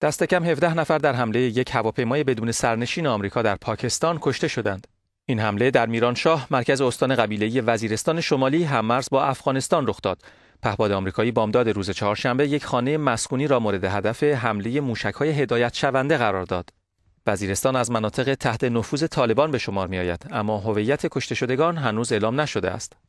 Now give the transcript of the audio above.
دست کم 17 نفر در حمله یک هواپیمای بدون سرنشین آمریکا در پاکستان کشته شدند. این حمله در میرانشاه مرکز استان قبیله وزیرستان شمالی هممرز با افغانستان رخ داد. پهپاد آمریکایی بامداد روز چهارشنبه یک خانه مسکونی را مورد هدف حمله های هدایت شونده قرار داد. وزیرستان از مناطق تحت نفوذ طالبان به شمار می آید، اما هویت کشته شدگان هنوز اعلام نشده است.